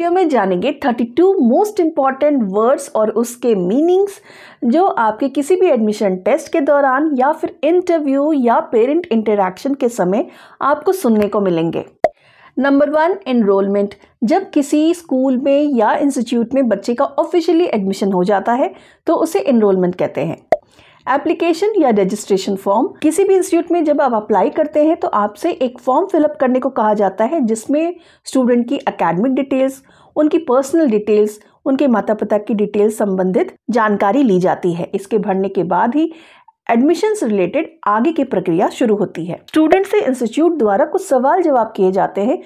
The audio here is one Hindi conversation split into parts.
वीडियो में जानेंगे 32 मोस्ट इम्पॉर्टेंट वर्ड्स और उसके मीनिंग्स जो आपके किसी भी एडमिशन टेस्ट के दौरान या फिर इंटरव्यू या पेरेंट इंटरेक्शन के समय आपको सुनने को मिलेंगे नंबर वन इनरोलमेंट जब किसी स्कूल में या इंस्टीट्यूट में बच्चे का ऑफिशियली एडमिशन हो जाता है तो उसे इनरोलमेंट कहते हैं एप्लीकेशन या रजिस्ट्रेशन फॉर्म किसी भी इंस्टीट्यूट में जब आप अप्लाई करते हैं तो आपसे एक फॉर्म फिलअप करने को कहा जाता है जिसमें स्टूडेंट की अकेडमिक डिटेल्स उनकी पर्सनल डिटेल्स उनके माता पिता की डिटेल्स संबंधित जानकारी ली जाती है इसके भरने के बाद ही एडमिशन रिलेटेड आगे की प्रक्रिया शुरू होती है स्टूडेंट से इंस्टीट्यूट द्वारा कुछ सवाल जवाब किए जाते हैं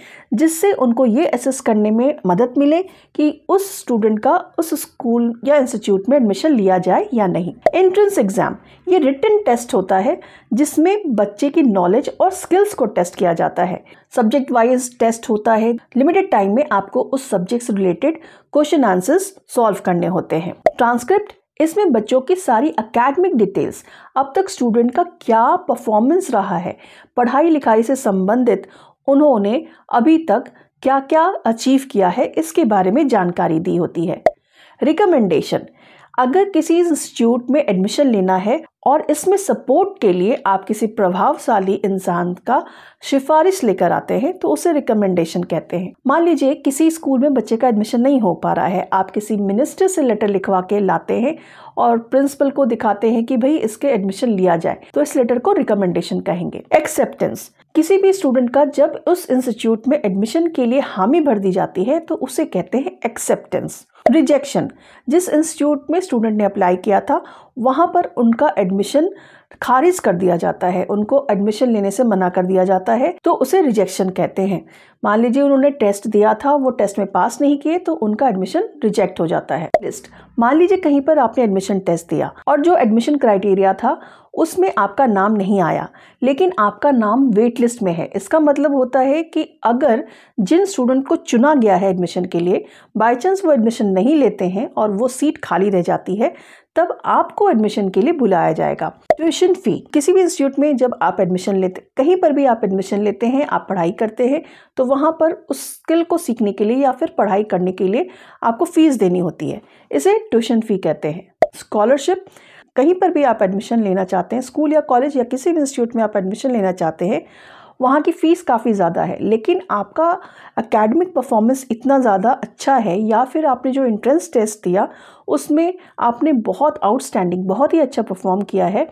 जिससे उनको ये असेस करने में मदद मिले कि उस स्टूडेंट का उस स्कूल या इंस्टीट्यूट में एडमिशन लिया जाए या नहीं एंट्रेंस एग्जाम ये रिटर्न टेस्ट होता है जिसमें बच्चे की नॉलेज और स्किल्स को टेस्ट किया जाता है सब्जेक्ट वाइज टेस्ट होता है लिमिटेड टाइम में आपको उस सब्जेक्ट से रिलेटेड क्वेश्चन आंसर्स सॉल्व करने होते हैं ट्रांसक्रिप्ट इसमें बच्चों की सारी अकेडमिक डिटेल्स अब तक स्टूडेंट का क्या परफॉर्मेंस रहा है पढ़ाई लिखाई से संबंधित उन्होंने अभी तक क्या क्या अचीव किया है इसके बारे में जानकारी दी होती है रिकमेंडेशन अगर किसी इंस्टीट्यूट में एडमिशन लेना है और इसमें सपोर्ट के लिए आप किसी प्रभावशाली इंसान का सिफारिश लेकर आते हैं तो उसे रिकमेंडेशन कहते हैं मान लीजिए किसी स्कूल में बच्चे का एडमिशन नहीं हो पा रहा है आप किसी मिनिस्टर से लेटर लिखवा के लाते हैं और प्रिंसिपल को दिखाते हैं कि भाई इसके एडमिशन लिया जाए तो इस लेटर को रिकमेंडेशन कहेंगे एक्सेप्टेंस किसी भी स्टूडेंट का जब उस इंस्टीट्यूट में एडमिशन के लिए हामी भर दी जाती है तो उसे कहते हैं एक्सेप्टेंस रिजेक्शन जिस इंस्टीट्यूट में स्टूडेंट ने अप्लाई किया था वहाँ पर उनका एडमिशन खारिज कर दिया जाता है उनको एडमिशन लेने से मना कर दिया जाता है तो उसे रिजेक्शन कहते हैं मान लीजिए उन्होंने टेस्ट दिया था वो टेस्ट में पास नहीं किए तो उनका एडमिशन रिजेक्ट हो जाता है लिस्ट मान लीजिए कहीं पर आपने एडमिशन टेस्ट दिया और जो एडमिशन क्राइटेरिया था उसमें आपका नाम नहीं आया लेकिन आपका नाम वेट लिस्ट में है इसका मतलब होता है कि अगर जिन स्टूडेंट को चुना गया है एडमिशन के लिए बाई चांस वो एडमिशन नहीं लेते हैं और वो सीट खाली रह जाती है तब आपको एडमिशन के लिए बुलाया जाएगा ट्यूशन फ़ी किसी भी इंस्टीट्यूट में जब आप एडमिशन लेते कहीं पर भी आप एडमिशन लेते हैं आप पढ़ाई करते हैं तो वहाँ पर उस स्किल को सीखने के लिए या फिर पढ़ाई करने के लिए आपको फ़ीस देनी होती है इसे ट्यूशन फ़ी कहते हैं स्कॉलरशिप कहीं पर भी आप एडमिशन लेना चाहते हैं स्कूल या कॉलेज या किसी भी इंस्टीट्यूट में आप एडमिशन लेना चाहते हैं वहाँ की फ़ीस काफ़ी ज़्यादा है लेकिन आपका अकेडमिक परफॉर्मेंस इतना ज़्यादा अच्छा है या फिर आपने जो इंट्रेंस टेस्ट दिया उसमें आपने बहुत आउटस्टैंडिंग बहुत ही अच्छा परफॉर्म किया है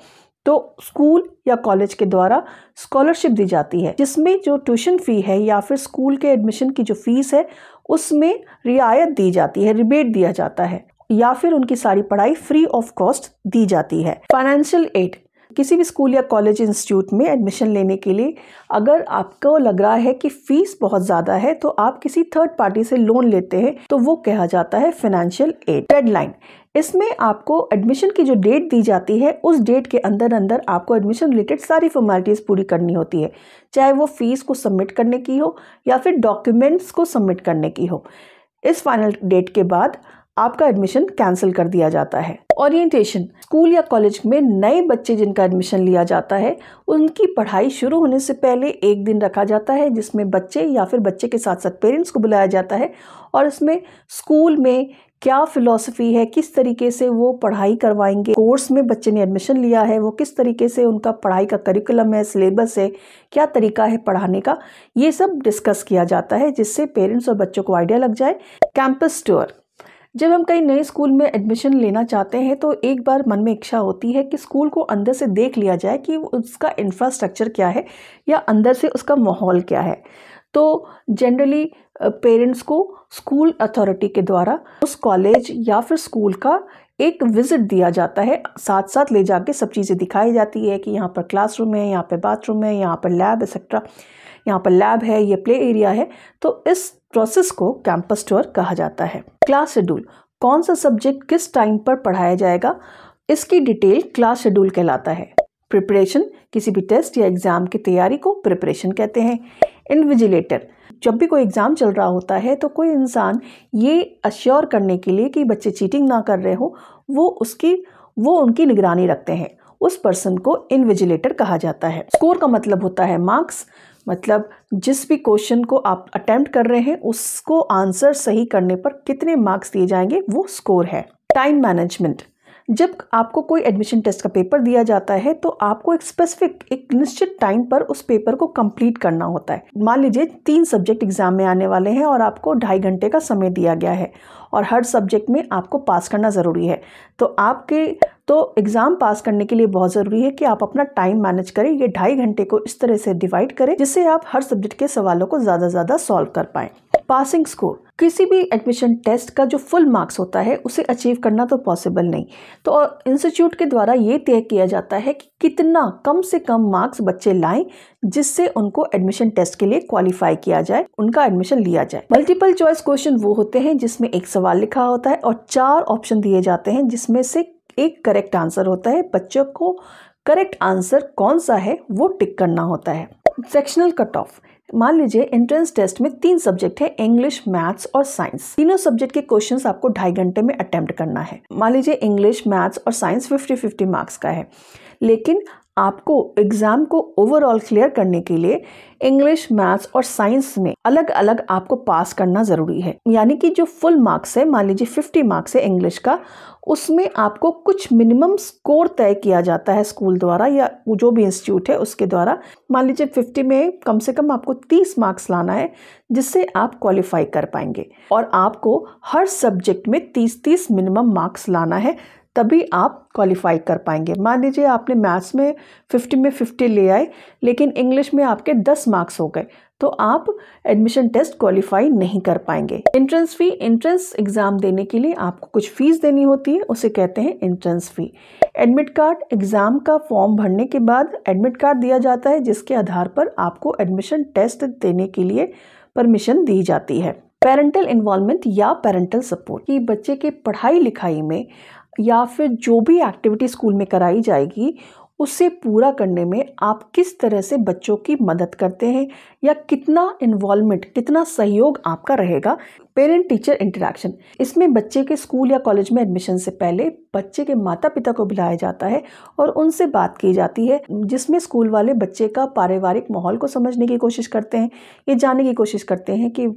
तो स्कूल या कॉलेज के द्वारा स्कॉलरशिप दी जाती है जिसमें जो ट्यूशन फ़ी है या फिर स्कूल के एडमिशन की जो फ़ीस है उसमें रियायत दी जाती है रिबेट दिया जाता है या फिर उनकी सारी पढ़ाई फ्री ऑफ कॉस्ट दी जाती है फाइनेंशियल एड किसी भी स्कूल या कॉलेज इंस्टीट्यूट में एडमिशन लेने के लिए अगर आपको लग रहा है कि फीस बहुत ज़्यादा है तो आप किसी थर्ड पार्टी से लोन लेते हैं तो वो कहा जाता है फाइनेंशियल एड डेडलाइन इसमें आपको एडमिशन की जो डेट दी जाती है उस डेट के अंदर अंदर आपको एडमिशन रिलेटेड सारी फॉर्मेलिटीज़ पूरी करनी होती है चाहे वो फीस को सबमिट करने की हो या फिर डॉक्यूमेंट्स को सबमिट करने की हो इस फाइनल डेट के बाद आपका एडमिशन कैंसिल कर दिया जाता है ओरिएंटेशन स्कूल या कॉलेज में नए बच्चे जिनका एडमिशन लिया जाता है उनकी पढ़ाई शुरू होने से पहले एक दिन रखा जाता है जिसमें बच्चे या फिर बच्चे के साथ साथ पेरेंट्स को बुलाया जाता है और इसमें स्कूल में क्या फिलॉसफी है किस तरीके से वो पढ़ाई करवाएंगे कोर्स में बच्चे ने एडमिशन लिया है वो किस तरीके से उनका पढ़ाई का करिकुलम है सिलेबस है क्या तरीका है पढ़ाने का ये सब डिस्कस किया जाता है जिससे पेरेंट्स और बच्चों को आइडिया लग जाए कैंपस टूर जब हम कहीं नए स्कूल में एडमिशन लेना चाहते हैं तो एक बार मन में इच्छा होती है कि स्कूल को अंदर से देख लिया जाए कि उसका इंफ्रास्ट्रक्चर क्या है या अंदर से उसका माहौल क्या है तो जनरली पेरेंट्स को स्कूल अथॉरिटी के द्वारा उस कॉलेज या फिर स्कूल का एक विज़िट दिया जाता है साथ साथ ले जाके सब चीज़ें दिखाई जाती है कि यहाँ पर क्लासरूम है यहाँ पर बाथरूम है यहाँ पर लैब एक्सेट्रा यहाँ पर लैब है ये प्ले एरिया है तो इस प्रोसेस को कैंपस टूर कहा जाता है क्लास शेड्यूल कौन सा सब्जेक्ट किस टाइम पर पढ़ाया जाएगा इसकी डिटेल क्लास शेड्यूल कहलाता है प्रिपरेशन किसी भी टेस्ट या एग्ज़ाम की तैयारी को प्रिपरेशन कहते हैं इनविजिलेटर जब भी कोई एग्ज़ाम चल रहा होता है तो कोई इंसान ये अश्योर करने के लिए कि बच्चे चीटिंग ना कर रहे हो वो उसकी वो उनकी निगरानी रखते हैं उस पर्सन को इनविजिलेटर कहा जाता है स्कोर का मतलब होता है मार्क्स मतलब जिस भी क्वेश्चन को आप अटेम्प्ट कर रहे हैं उसको आंसर सही करने पर कितने मार्क्स दिए जाएंगे वो स्कोर है टाइम मैनेजमेंट जब आपको कोई एडमिशन टेस्ट का पेपर दिया जाता है तो आपको एक स्पेसिफिक एक निश्चित टाइम पर उस पेपर को कंप्लीट करना होता है मान लीजिए तीन सब्जेक्ट एग्जाम में आने वाले हैं और आपको ढाई घंटे का समय दिया गया है और हर सब्जेक्ट में आपको पास करना ज़रूरी है तो आपके तो एग्ज़ाम पास करने के लिए बहुत ज़रूरी है कि आप अपना टाइम मैनेज करें ये ढाई घंटे को इस तरह से डिवाइड करें जिससे आप हर सब्जेक्ट के सवालों को ज़्यादा से ज़्यादा सॉल्व कर पाए पासिंग स्कोर किसी भी एडमिशन टेस्ट का जो फुल मार्क्स होता है उसे अचीव करना तो पॉसिबल नहीं तो इंस्टीट्यूट के द्वारा ये तय किया जाता है कि कितना कम से कम मार्क्स बच्चे लाएं जिससे उनको एडमिशन टेस्ट के लिए क्वालिफाई किया जाए उनका एडमिशन लिया जाए मल्टीपल चॉइस क्वेश्चन वो होते हैं जिसमें एक सवाल लिखा होता है और चार ऑप्शन दिए जाते हैं जिसमें से एक करेक्ट आंसर होता है बच्चों को करेक्ट आंसर कौन सा है वो टिक करना होता है सेक्शनल कट ऑफ मान लीजिए एंट्रेंस टेस्ट में तीन सब्जेक्ट है इंग्लिश मैथ्स और साइंस तीनों सब्जेक्ट के क्वेश्चंस आपको ढाई घंटे में अटेम्प्ट करना है मान लीजिए इंग्लिश मैथ्स और साइंस फिफ्टी फिफ्टी मार्क्स का है लेकिन आपको एग्ज़ाम को ओवरऑल क्लियर करने के लिए इंग्लिश मैथ्स और साइंस में अलग अलग आपको पास करना ज़रूरी है यानी कि जो फुल मार्क्स है मान लीजिए फिफ्टी मार्क्स है इंग्लिश का उसमें आपको कुछ मिनिमम स्कोर तय किया जाता है स्कूल द्वारा या जो भी इंस्टीट्यूट है उसके द्वारा मान लीजिए फिफ्टी में कम से कम आपको तीस मार्क्स लाना है जिससे आप क्वालिफाई कर पाएंगे और आपको हर सब्जेक्ट में तीस तीस मिनिमम मार्क्स लाना है तभी आप क्वालिफाई कर पाएंगे मान लीजिए आपने मैथ्स में 50 में 50 ले आए लेकिन इंग्लिश में आपके 10 मार्क्स हो गए तो आप एडमिशन टेस्ट क्वालिफाई नहीं कर पाएंगे एंट्रेंस फ़ी एंट्रेंस एग्ज़ाम देने के लिए आपको कुछ फ़ीस देनी होती है उसे कहते हैं entrance fee admit card exam का फॉर्म भरने के बाद एडमिट कार्ड दिया जाता है जिसके आधार पर आपको एडमिशन टेस्ट देने के लिए परमिशन दी जाती है पेरेंटल इन्वॉल्वमेंट या पेरेंटल सपोर्ट कि बच्चे के पढ़ाई लिखाई में या फिर जो भी एक्टिविटी स्कूल में कराई जाएगी उसे पूरा करने में आप किस तरह से बच्चों की मदद करते हैं या कितना इन्वॉल्वमेंट कितना सहयोग आपका रहेगा पेरेंट टीचर इंटरेक्शन इसमें बच्चे के स्कूल या कॉलेज में एडमिशन से पहले बच्चे के माता पिता को बुलाया जाता है और उनसे बात की जाती है जिसमें स्कूल वाले बच्चे का पारिवारिक माहौल को समझने की कोशिश करते हैं ये जानने की कोशिश करते हैं कि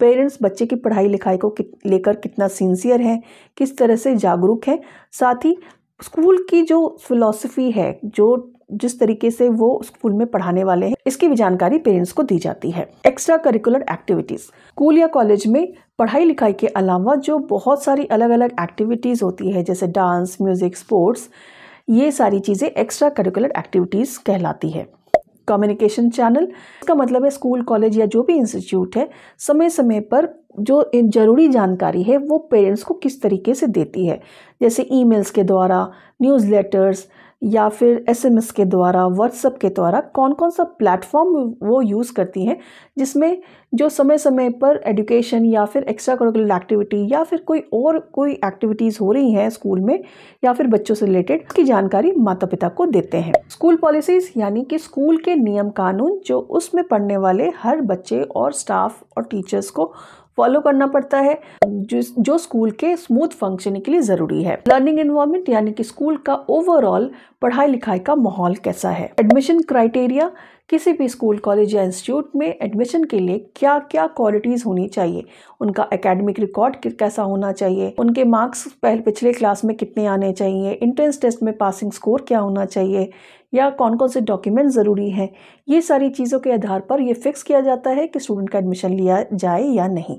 पेरेंट्स बच्चे की पढ़ाई लिखाई को लेकर कितना सिंसियर हैं किस तरह से जागरूक हैं साथ ही स्कूल की जो फिलॉसफी है जो जिस तरीके से वो स्कूल में पढ़ाने वाले हैं इसकी भी जानकारी पेरेंट्स को दी जाती है एक्स्ट्रा करिकुलर एक्टिविटीज़ स्कूल या कॉलेज में पढ़ाई लिखाई के अलावा जो बहुत सारी अलग अलग एक्टिविटीज़ होती है जैसे डांस म्यूज़िक स्पोर्ट्स ये सारी चीज़ें एक्स्ट्रा करिकुलर एक्टिविटीज़ कहलाती है कम्युनिकेशन चैनल इसका मतलब है स्कूल कॉलेज या जो भी इंस्टीट्यूट है समय समय पर जो ज़रूरी जानकारी है वो पेरेंट्स को किस तरीके से देती है जैसे ईमेल्स के द्वारा न्यूज़ लेटर्स या फिर एसएमएस के द्वारा व्हाट्सअप के द्वारा कौन कौन सा प्लेटफॉर्म वो यूज़ करती हैं जिसमें जो समय समय पर एडुकेशन या फिर एक्स्ट्रा करिकुलर एक्टिविटी या फिर कोई और कोई एक्टिविटीज़ हो रही हैं स्कूल में या फिर बच्चों से रिलेटेड की जानकारी माता पिता को देते हैं स्कूल पॉलिसीज़ यानी कि स्कूल के नियम कानून जो उसमें पढ़ने वाले हर बच्चे और स्टाफ और टीचर्स को फॉलो करना पड़ता है जो स्कूल के स्मूथ फंक्शनिंग के लिए ज़रूरी है लर्निंग इन्वायरमेंट यानी कि स्कूल का ओवरऑल पढ़ाई लिखाई का माहौल कैसा है एडमिशन क्राइटेरिया किसी भी स्कूल कॉलेज या इंस्टीट्यूट में एडमिशन के लिए क्या क्या क्वालिटीज़ होनी चाहिए उनका एकेडमिक रिकॉर्ड कैसा होना चाहिए उनके मार्क्स पहले पिछले क्लास में कितने आने चाहिए इंट्रेंस टेस्ट में पासिंग स्कोर क्या होना चाहिए या कौन कौन से डॉक्यूमेंट ज़रूरी हैं ये सारी चीज़ों के आधार पर ये फिक्स किया जाता है कि स्टूडेंट का एडमिशन लिया जाए या नहीं